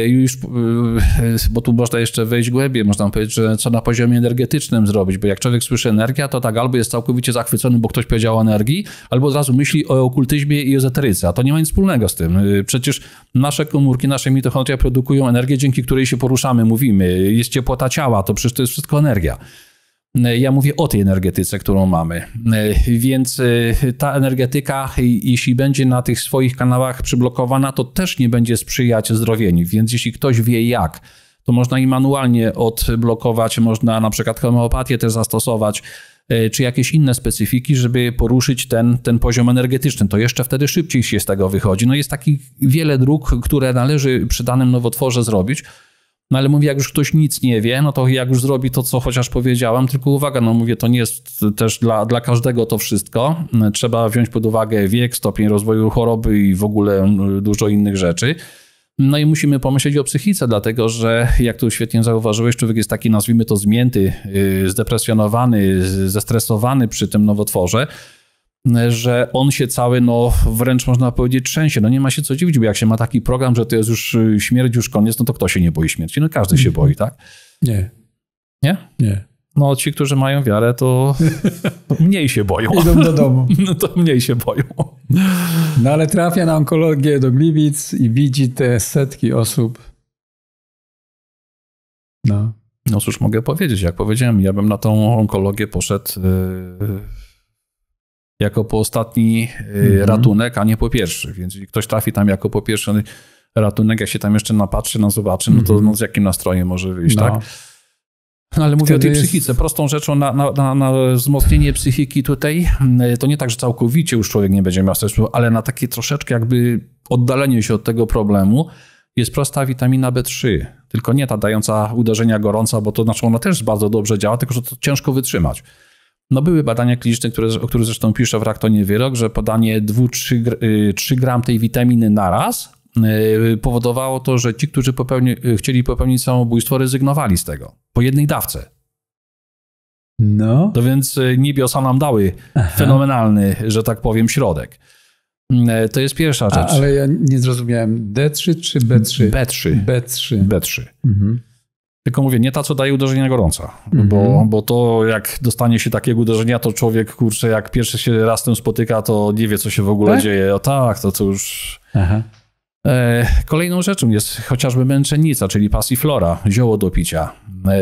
Y, już, y, y, bo tu można jeszcze wejść głębiej, można powiedzieć, że co na poziomie energetycznym zrobić, bo jak człowiek słyszy energia, to tak albo jest całkowicie zachwycony, bo ktoś powiedział o energii, albo od razu myśli o okultyzmie i ezoteryce, a to nie ma nic wspólnego z tym. Przecież nasze komórki, nasze mitochondria produkują energię, dzięki której się poruszamy, mówimy, jest ciepłota ciała, to przecież to jest wszystko energia. Ja mówię o tej energetyce, którą mamy. Więc e, ta energetyka, jeśli będzie na tych swoich kanałach przyblokowana, to też nie będzie sprzyjać zdrowieniu. Więc jeśli ktoś wie jak, to można i manualnie odblokować, można na przykład homeopatię też zastosować, e, czy jakieś inne specyfiki, żeby poruszyć ten, ten poziom energetyczny. To jeszcze wtedy szybciej się z tego wychodzi. No jest takich wiele dróg, które należy przy danym nowotworze zrobić no ale mówię, jak już ktoś nic nie wie, no to jak już zrobi to, co chociaż powiedziałam, tylko uwaga, no mówię, to nie jest też dla, dla każdego to wszystko. Trzeba wziąć pod uwagę wiek, stopień rozwoju choroby i w ogóle dużo innych rzeczy. No i musimy pomyśleć o psychice, dlatego że, jak tu świetnie zauważyłeś, człowiek jest taki, nazwijmy to, zmięty, y, zdepresjonowany, zestresowany przy tym nowotworze że on się cały, no wręcz można powiedzieć, trzęsie. No nie ma się co dziwić, bo jak się ma taki program, że to jest już y, śmierć, już koniec, no to kto się nie boi śmierci? No każdy się mhm. boi, tak? Nie. Nie? Nie. No ci, którzy mają wiarę, to (laughs) mniej się boją. Idą do domu. (laughs) No to mniej się boją. No ale trafia na onkologię do Gliwic i widzi te setki osób. No. No cóż mogę powiedzieć, jak powiedziałem, ja bym na tą onkologię poszedł... Yy jako po ostatni y, mhm. ratunek, a nie po pierwszy. Więc jeśli ktoś trafi tam jako po pierwszy ratunek, jak się tam jeszcze napatrzy, no zobaczy, no to mhm. no, z jakim nastrojem może wyjść, no. tak? No ale mówię Wtedy o tej jest... psychice. Prostą rzeczą na, na, na, na, wzmocnienie psychiki tutaj, y, to nie tak, że całkowicie już człowiek nie będzie miał stresu, ale na takie troszeczkę jakby oddalenie się od tego problemu jest prosta witamina B3. Tylko nie ta dająca uderzenia gorąca, bo to znaczy ona też bardzo dobrze działa, tylko że to ciężko wytrzymać. No były badania kliniczne, które, o których zresztą pisze w Raktonie Wyrok, że podanie 2-3 y, gram tej witaminy naraz y, powodowało to, że ci, którzy popełni, y, chcieli popełnić samobójstwo, rezygnowali z tego po jednej dawce. No. To więc niebiosa nam dały Aha. fenomenalny, że tak powiem, środek. Mm, to jest pierwsza rzecz. A, ale ja nie zrozumiałem. D3 czy B3? B3. B3. B3. Mhm. Tylko mówię, nie ta, co daje uderzenie gorąca, mm -hmm. bo, mhm. bo to jak dostanie się takiego uderzenia, to człowiek, kurczę, jak pierwszy się raz tym spotyka, to nie wie, co się w ogóle tak? dzieje. O tak, to, cóż. już... E, kolejną rzeczą jest chociażby męczennica, czyli passiflora, zioło do picia, e,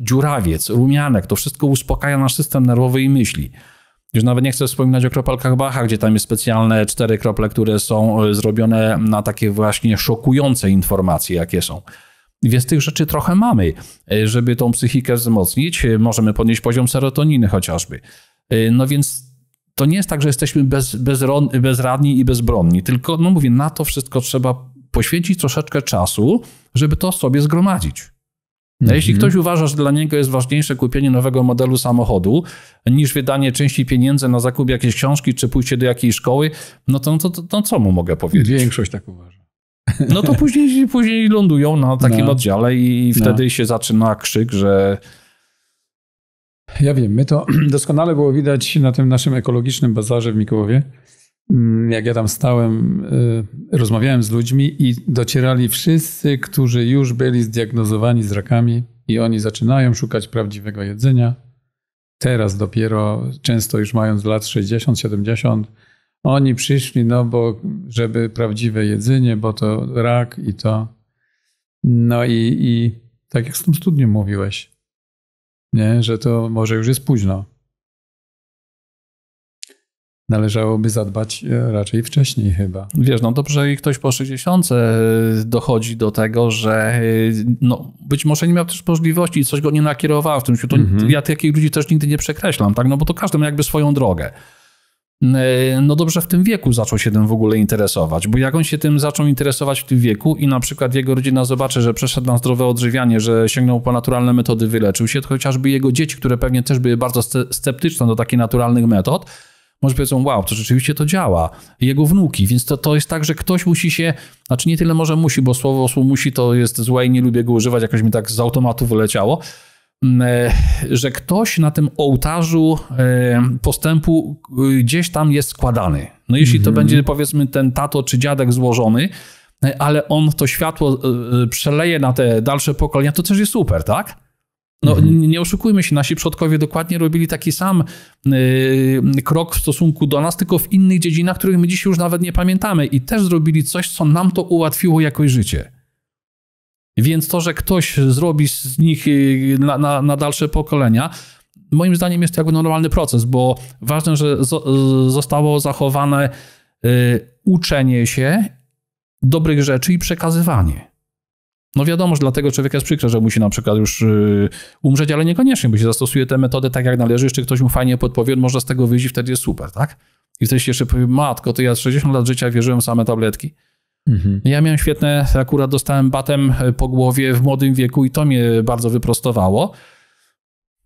dziurawiec, rumianek. To wszystko uspokaja nasz system nerwowy i myśli. Już nawet nie chcę wspominać o kropelkach Bacha, gdzie tam jest specjalne cztery krople, które są e, zrobione na takie właśnie szokujące informacje, jakie są. Więc tych rzeczy trochę mamy, e, żeby tą psychikę wzmocnić. E, możemy podnieść poziom serotoniny chociażby. E, no więc to nie jest tak, że jesteśmy bez, bez bezradni i bezbronni, tylko, no mówię, na to wszystko trzeba poświęcić troszeczkę czasu, żeby to sobie zgromadzić. Mhm. Jeśli ktoś uważa, że dla niego jest ważniejsze kupienie nowego modelu samochodu niż wydanie części pieniędzy na zakup jakiejś książki czy pójście do jakiejś szkoły, no to, to, to, to co mu mogę powiedzieć? Większość tak uważa. No to później, później lądują na takim no. oddziale i no. wtedy no. się zaczyna krzyk, że ja wiem, my to (clears throat) doskonale było widać na tym naszym ekologicznym bazarze w Mikołowie. Mm, jak ja tam stałem, y, rozmawiałem z ludźmi i docierali wszyscy, którzy już byli zdiagnozowani z rakami i oni zaczynają szukać prawdziwego jedzenia. Teraz dopiero, często już mając lat 60-70, oni przyszli, no bo żeby prawdziwe jedzenie, bo to rak i to. No i, i tak jak z tym studniem mówiłeś, nie? że to może już jest późno. Należałoby zadbać e, raczej wcześniej chyba. Wiesz, no dobrze i ktoś po 60 e, dochodzi do tego, że e, no, być może nie miał też możliwości, coś go nie nakierowało w tym. To, mm -hmm. Ja takich ludzi też nigdy nie przekreślam, tak? no bo to każdy ma jakby swoją drogę. E, no dobrze w tym wieku zaczął się tym w ogóle interesować, bo jak on się tym zaczął interesować w tym wieku i na przykład jego rodzina zobaczy, że przeszedł na zdrowe odżywianie, że sięgnął po naturalne metody, wyleczył się, to chociażby jego dzieci, które pewnie też były bardzo sceptyczne do takich naturalnych metod, może powiedzą, wow, to rzeczywiście to działa. Jego wnuki, więc to, to jest tak, że ktoś musi się, znaczy nie tyle może musi, bo słowo, słowo musi to jest złe i nie lubię go używać, jakoś mi tak z automatu wyleciało, E, że ktoś na tym ołtarzu e, postępu gdzieś tam jest składany. No jeśli to mhm. będzie powiedzmy ten tato czy dziadek złożony, e, ale on to światło przeleje na te dalsze pokolenia, to też jest super, tak? No, mhm. nie oszukujmy się, nasi przodkowie dokładnie robili taki sam krok w stosunku do nas, tylko w innych dziedzinach, których my dziś już nawet nie pamiętamy i też zrobili coś, co nam to ułatwiło jakoś życie. Więc to, że ktoś zrobi z nich y, na, na, na dalsze pokolenia, moim zdaniem jest to jakby normalny proces, bo ważne, że y, zostało zachowane y, uczenie się dobrych rzeczy i przekazywanie. No wiadomo, że dla tego człowieka jest przykre, że musi na przykład już umrzeć, ale niekoniecznie, bo się zastosuje tę metodę tak jak należy, jeszcze ktoś mu fajnie podpowie, może z tego wyjść i wtedy jest super, tak? I się jeszcze powie, matko, to ja 60 lat życia wierzyłem same tabletki. Mhm. Ja miałem świetne, akurat dostałem batem e, po głowie w młodym wieku i to mnie bardzo wyprostowało.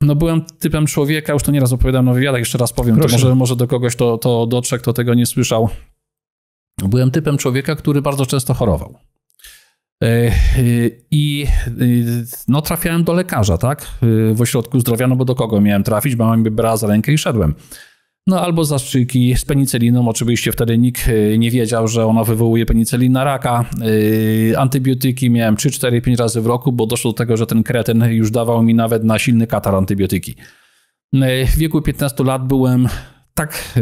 No byłem typem człowieka, już to nieraz opowiadam na wywiadach, jeszcze raz powiem, to może, może do kogoś to, to dotrze, kto tego nie słyszał. Byłem typem człowieka, który bardzo często chorował. E, e, I no, trafiałem do lekarza, tak? W ośrodku zdrowia, no bo do kogo miałem trafić? Mam brała za rękę i szedłem. No albo zastrzyki z peniceliną, oczywiście wtedy nikt y, nie wiedział, że ona wywołuje penicylina raka. Y, antybiotyki miałem 3, 4, 5 razy w roku, bo doszło do tego, że ten kretyn już dawał mi nawet na silny katar antybiotyki. Y, w wieku 15 lat byłem tak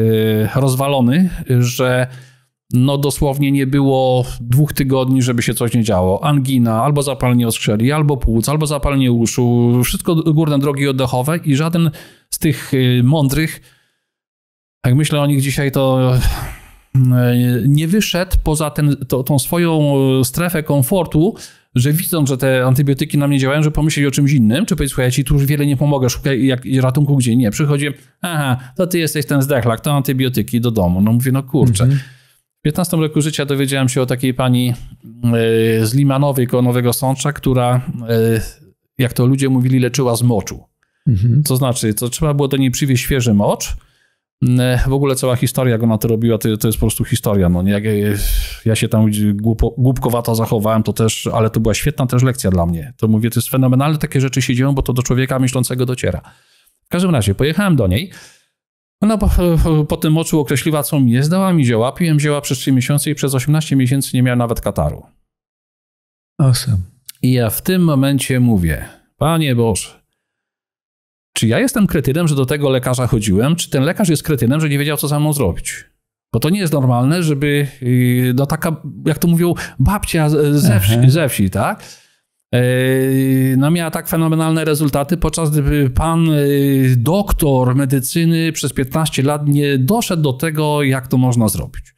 rozwalony, że no dosłownie nie było dwóch tygodni, żeby się coś nie działo. Angina, albo zapalenie oskrzeli, albo płuc, albo zapalenie uszu, wszystko górne drogi oddechowe i żaden z tych mądrych jak myślę o nich dzisiaj, to e, nie wyszedł poza ten, to, tą swoją strefę komfortu, że widząc, że te antybiotyki na mnie działają, że pomyśleli o czymś innym, czy powiedzieć, słuchaj, ja ci tu już wiele nie pomogę, szukaj jak, ratunku gdzie nie. przychodzi, aha, to ty jesteś ten zdechlak, to antybiotyki do domu. No mówię, no kurczę. Mhm. W 15 roku życia dowiedziałem się o takiej pani e, z Limanowej koło Nowego Sącza, która, e, jak to ludzie mówili, leczyła z moczu. Mhm. To znaczy, co trzeba było do niej przywieźć świeży mocz, w ogóle cała historia, jak ona to robiła, to, to jest po prostu historia. No, nie? Jak ja, ja się tam głupo, głupkowato zachowałem, to też, ale to była świetna też lekcja dla mnie. To mówię, to jest fenomenalne, takie rzeczy się dzieją, bo to do człowieka myślącego dociera. W każdym razie, pojechałem do niej. Ona po, po tym oczu określiła, co mi jest, dała mi zioła, piłem zioła przez 3 miesiące i przez 18 miesięcy nie miałem nawet kataru. Awesome. I ja w tym momencie mówię, Panie Boże, czy ja jestem kretynem, że do tego lekarza chodziłem? Czy ten lekarz jest kretynem, że nie wiedział, co ze mną zrobić? Bo to nie jest normalne, żeby y, no taka, jak to mówią, babcia y, ze wsi, ze wsi tak? E, no miała tak fenomenalne rezultaty, podczas gdy pan y, doktor medycyny przez 15 lat nie doszedł do tego, jak to można zrobić.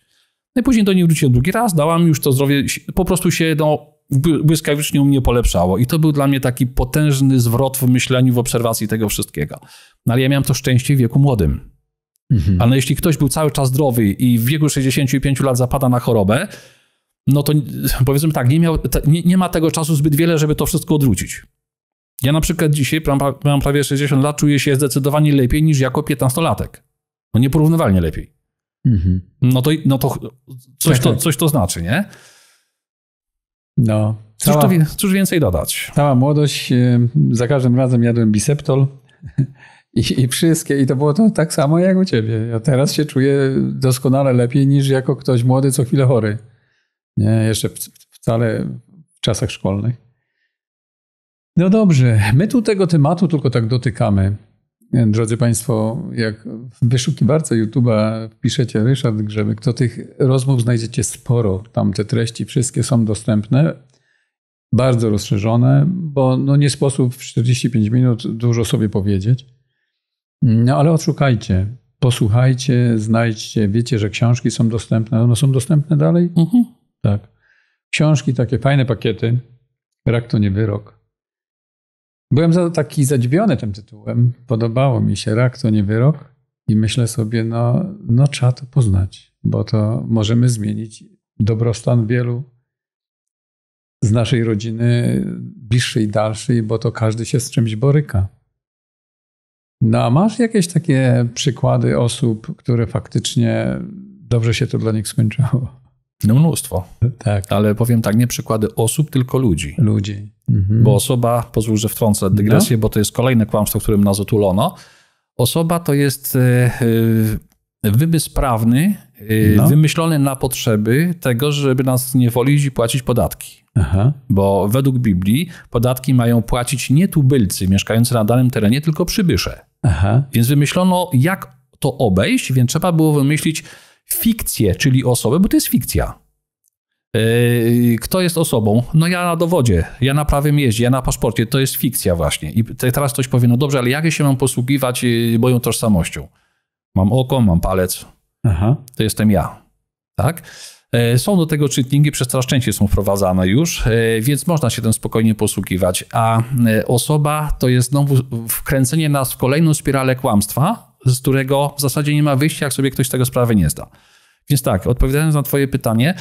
No i później do niej wróciłem drugi raz, dałam już to zrobić, po prostu się no, błyskawicznie u mnie polepszało. I to był dla mnie taki potężny zwrot w myśleniu, w obserwacji tego wszystkiego. No ale ja miałem to szczęście w wieku młodym. Mhm. Ale jeśli ktoś był cały czas zdrowy i w wieku 65 lat zapada na chorobę, no to powiedzmy tak, nie, miał, nie, nie ma tego czasu zbyt wiele, żeby to wszystko odwrócić. Ja na przykład dzisiaj, mam prawie 60 lat, czuję się zdecydowanie lepiej niż jako 15-latek. No nieporównywalnie lepiej. Mhm. No, to, no to coś, to tak, tak. coś to znaczy, nie? No. Cała, cóż, to, cóż więcej dodać? Cała młodość, y, za każdym razem jadłem Biseptol (laughs) i, i wszystkie, i to było to tak samo jak u ciebie. Ja teraz się czuję doskonale lepiej niż jako ktoś młody, co chwilę chory. Nie, jeszcze wcale w czasach szkolnych. No dobrze, my tu tego tematu tylko tak dotykamy. Drodzy Państwo, jak w wyszukiwarce YouTube'a piszecie Ryszard Grzebek, to tych rozmów znajdziecie sporo. Tam te treści wszystkie są dostępne, bardzo rozszerzone, bo no nie sposób w 45 minut dużo sobie powiedzieć. No ale odszukajcie, posłuchajcie, znajdźcie. Wiecie, że książki są dostępne. One są dostępne dalej? Mhm. Tak. Książki, takie fajne pakiety. Rak to nie wyrok. Byłem za, taki zadziwiony tym tytułem. Podobało mi się, rak to nie wyrok. I myślę sobie, no, no trzeba to poznać, bo to możemy zmienić dobrostan wielu z naszej rodziny, bliższej, i dalszej, bo to każdy się z czymś boryka. No a masz jakieś takie przykłady osób, które faktycznie dobrze się to dla nich skończyło? No mnóstwo. Tak. Ale powiem tak, nie przykłady osób, tylko ludzi. Ludzi. Mhm. Bo osoba, pozwól, że wtrącę no. dygresję, no. bo to jest kolejne kłamstwo, którym nas otulono. Osoba to jest e, e, wybysprawny, prawny, e, no. wymyślony na potrzeby tego, żeby nas nie wolić i płacić podatki. Aha. Bo według Biblii podatki mają płacić nie tubylcy mieszkający na danym terenie, tylko przybysze. Aha. Więc wymyślono, jak to obejść, więc trzeba było wymyślić fikcję, czyli osobę, bo to jest fikcja. E, kto jest osobą? No ja na dowodzie, ja na prawym jeździe, ja na paszporcie. To jest fikcja właśnie. I teraz ktoś powie, no dobrze, ale jak ja się mam posługiwać e, moją tożsamością? Mam oko, mam palec. Aha. To jestem ja. Tak? E, są do tego czytniki, przez coraz częściej są wprowadzane już, więc można się tym spokojnie posługiwać. A osoba to jest znowu wkręcenie nas w kolejną spiralę kłamstwa, z którego w zasadzie nie ma wyjścia, jak sobie ktoś tego sprawy nie zda. Więc tak, odpowiadając na Twoje pytanie,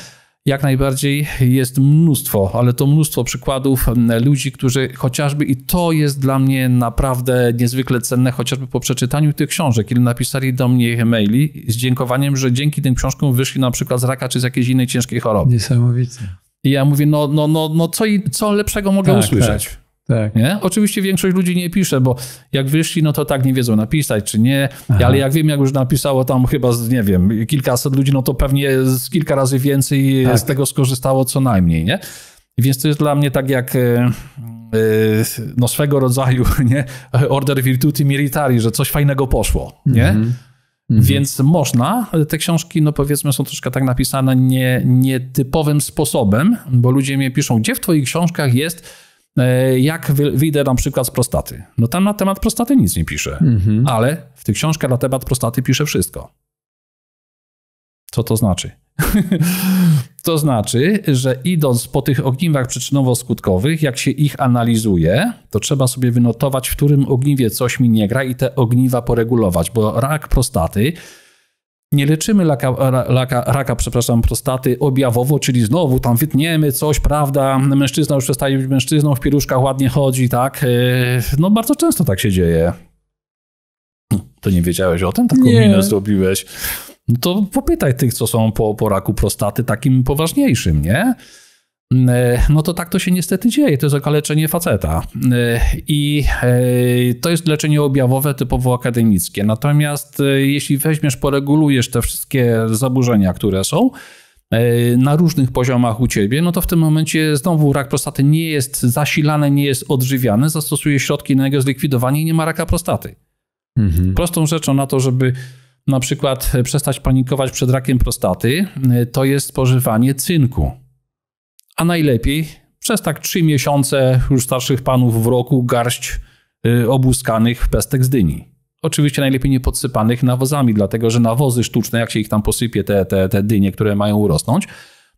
jak najbardziej jest mnóstwo, ale to mnóstwo przykładów ludzi, którzy chociażby, i to jest dla mnie naprawdę niezwykle cenne, chociażby po przeczytaniu tych książek, kiedy napisali do mnie maili z dziękowaniem, że dzięki tym książkom wyszli na przykład z raka czy z jakiejś innej ciężkiej choroby. Niesamowite. I ja mówię, no, no, no, no co, co lepszego mogę tak, usłyszeć? Tak. Tak. Nie? Oczywiście większość ludzi nie pisze, bo jak wyszli, no to tak nie wiedzą napisać czy nie, Aha. ale jak wiem, jak już napisało tam chyba, nie wiem, kilkaset ludzi, no to pewnie z kilka razy więcej tak. z tego skorzystało co najmniej, nie? Więc to jest dla mnie tak jak e, e, no swego rodzaju (laughs) nie? order virtuti militari, że coś fajnego poszło, nie? Mhm. Mhm. Więc można, te książki, no powiedzmy, są troszkę tak napisane nie, nietypowym sposobem, bo ludzie mnie piszą, gdzie w twoich książkach jest E, jak wyjdę na przykład z prostaty. No tam na temat prostaty nic nie pisze, mhm. ale w tych książkach na temat prostaty pisze wszystko. Co to znaczy? (laughs) to znaczy, że idąc po tych ogniwach przyczynowo-skutkowych, jak się ich analizuje, to trzeba sobie wynotować, w którym ogniwie coś mi nie gra i te ogniwa poregulować, bo rak prostaty nie leczymy laka, laka, raka, przepraszam, prostaty objawowo, czyli znowu tam wytniemy coś, prawda, mężczyzna już przestaje być mężczyzną, w pieluszkach ładnie chodzi, tak? E, no bardzo często tak się dzieje. To nie wiedziałeś o tym? Taką nie. minę zrobiłeś. No to popytaj tych, co są po, po raku prostaty takim poważniejszym, nie? E, no to tak to się niestety dzieje. To jest okaleczenie faceta. E, I e, to jest leczenie objawowe typowo akademickie. Natomiast jeśli weźmiesz, poregulujesz te wszystkie zaburzenia, które są, na różnych poziomach u ciebie, no to w tym momencie znowu rak prostaty nie jest zasilany, nie jest odżywiany, zastosuje środki na jego zlikwidowanie i nie ma raka prostaty. Mhm. Prostą rzeczą na to, żeby na przykład przestać panikować przed rakiem prostaty, to jest spożywanie cynku a najlepiej przez tak trzy miesiące już starszych panów w roku garść y, obłuskanych pestek z dyni. Oczywiście najlepiej nie podsypanych nawozami, dlatego że nawozy sztuczne, jak się ich tam posypie, te, te, te dynie, które mają urosnąć,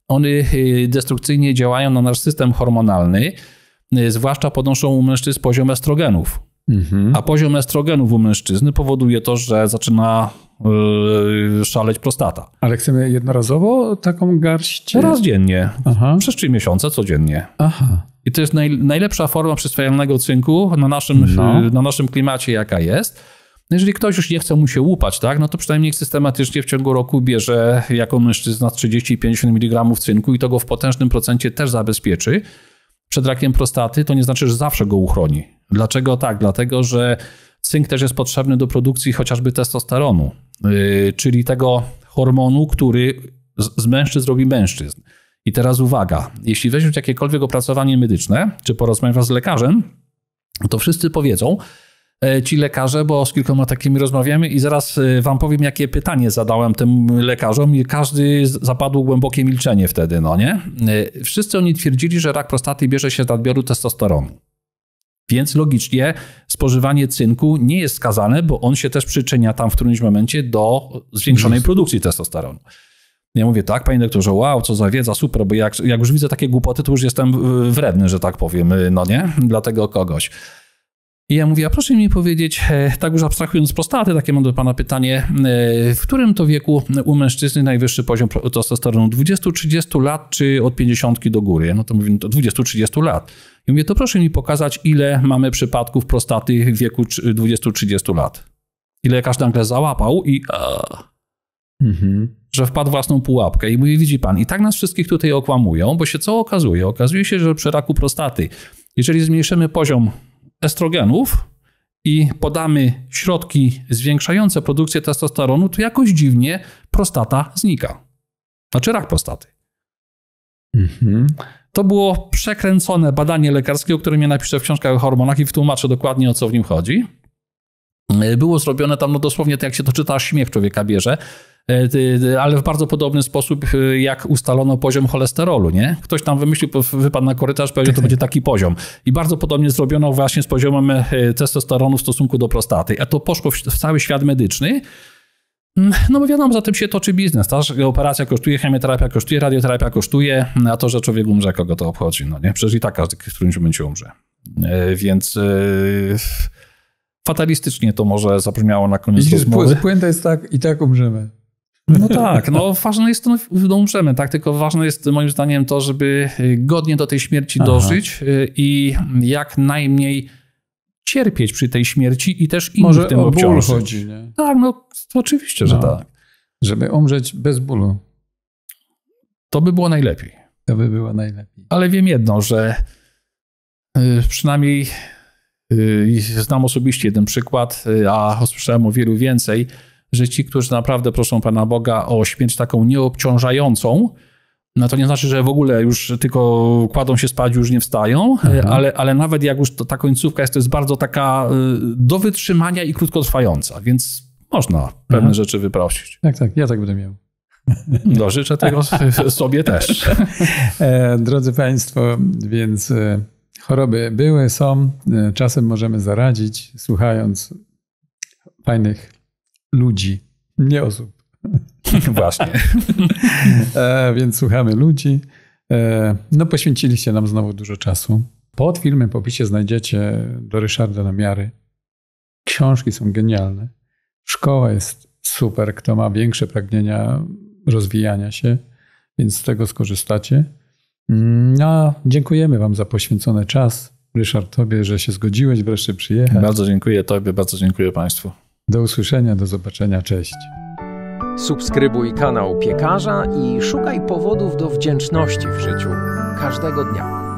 one y, destrukcyjnie działają na nasz system hormonalny, y, zwłaszcza podnoszą u mężczyzn poziom estrogenów. Mhm. A poziom estrogenów u mężczyzny powoduje to, że zaczyna yy, szaleć prostata. Ale chcemy jednorazowo taką garść? Raz dziennie. Aha. Przez 3 miesiące codziennie. Aha. I to jest naj, najlepsza forma przyswajalnego cynku na naszym, no. Y, na naszym klimacie, jaka jest. Jeżeli ktoś już nie chce mu się łupać, tak, no to przynajmniej systematycznie w ciągu roku bierze jako mężczyzna 30-50 mg cynku i to go w potężnym procencie też zabezpieczy. Przed rakiem prostaty to nie znaczy, że zawsze go uchroni Dlaczego tak? Dlatego, że cynk też jest potrzebny do produkcji chociażby testosteronu, y, czyli tego hormonu, który z mężczyzn robi mężczyzn. I teraz uwaga, jeśli weźmiesz jakiekolwiek opracowanie medyczne, czy porozmawiasz z lekarzem, to wszyscy powiedzą, e, ci lekarze, bo z kilkoma takimi rozmawiamy i zaraz e, wam powiem, jakie pytanie zadałem tym lekarzom i każdy zapadł głębokie milczenie wtedy, no nie? E, wszyscy oni twierdzili, że rak prostaty bierze się z nadbioru testosteronu. Więc logicznie spożywanie cynku nie jest skazane, bo on się też przyczynia tam w którymś momencie do zwiększonej produkcji testosteronu. Ja mówię, tak, panie doktorze, wow, co za wiedza, super, bo jak, jak już widzę takie głupoty, to już jestem wredny, że tak powiem, no nie, dla tego kogoś. I ja mówię, a proszę mi powiedzieć, e, tak już abstrahując prostaty, takie mam do pana pytanie, e, w którym to wieku u mężczyzny najwyższy poziom testosteronu? 20-30 lat czy od 50 do góry? No to mówię, to 20-30 lat. I mówię, to proszę mi pokazać, ile mamy przypadków prostaty w wieku 20-30 lat. Ile każdy nagle załapał i... Mhm. Że wpadł własną pułapkę i mówi, widzi pan, i tak nas wszystkich tutaj okłamują, bo się co okazuje? Okazuje się, że przy raku prostaty, jeżeli zmniejszymy poziom estrogenów i podamy środki zwiększające produkcję testosteronu, to jakoś dziwnie prostata znika. Znaczy rak prostaty. Mhm. To było przekręcone badanie lekarskie, o którym ja napiszę w książkach o hormonach i wytłumaczę dokładnie o co w nim chodzi. Było zrobione tam, no dosłownie tak jak się to czyta, śmiech człowieka bierze. E, ale w bardzo podobny sposób, e, jak ustalono poziom cholesterolu, nie? Ktoś tam wymyślił, wypadł na korytarz, powiedział, że to będzie taki poziom. I bardzo podobnie zrobiono właśnie z poziomem e, testosteronu w stosunku do prostaty. A to poszło w cały świat medyczny. Mm, no bo wiadomo, za tym się toczy biznes, tak? Operacja kosztuje, chemioterapia kosztuje, radioterapia kosztuje, no, a to, że człowiek umrze, kogo to obchodzi, no nie? Przecież i tak każdy w którymś momencie umrze. Więc fatalistycznie to może zabrzmiało na koniec rozmowy. Puenta jest tak, i tak umrzemy. No tak, no ważne jest to, no umrzemy, tak, tylko ważne jest moim zdaniem to, żeby y, godnie do tej śmierci Aha. dożyć y, i jak najmniej cierpieć przy tej śmierci i też innych Może tym o ból chodzi, nie? Tak, no oczywiście, że no. tak. Żeby umrzeć bez bólu. To by było najlepiej. To by było najlepiej. Ale wiem jedno, że y, przynajmniej znam osobiście jeden przykład, a słyszałem o wielu więcej, że ci, którzy naprawdę proszą Pana Boga o śmierć taką nieobciążającą, no to nie znaczy, że w ogóle już tylko kładą się spać, już nie wstają, e, mhm. ale, ale nawet jak już to, ta końcówka jest, to jest bardzo taka e, do wytrzymania i krótkotrwająca, więc można pewne mhm. rzeczy wyprosić. Tak, tak, ja tak będę miał. No, życzę tego (laughs) sobie też. E, drodzy Państwo, więc choroby były, są. Czasem możemy zaradzić, słuchając fajnych ludzi, nie osób. (laughs) Właśnie. e, więc słuchamy ludzi. E, no, poświęciliście nam znowu dużo czasu. Pod filmem, po opisie znajdziecie do Ryszarda Namiary. Książki są genialne. Szkoła jest super. Kto ma większe pragnienia rozwijania się, więc z tego skorzystacie. No, dziękujemy Wam za poświęcony czas. Ryszard, Tobie, że się zgodziłeś wreszcie przyjechać. Bardzo dziękuję Tobie, bardzo dziękuję Państwu. Do usłyszenia, do zobaczenia, cześć. Subskrybuj kanał piekarza i szukaj powodów do wdzięczności w życiu każdego dnia.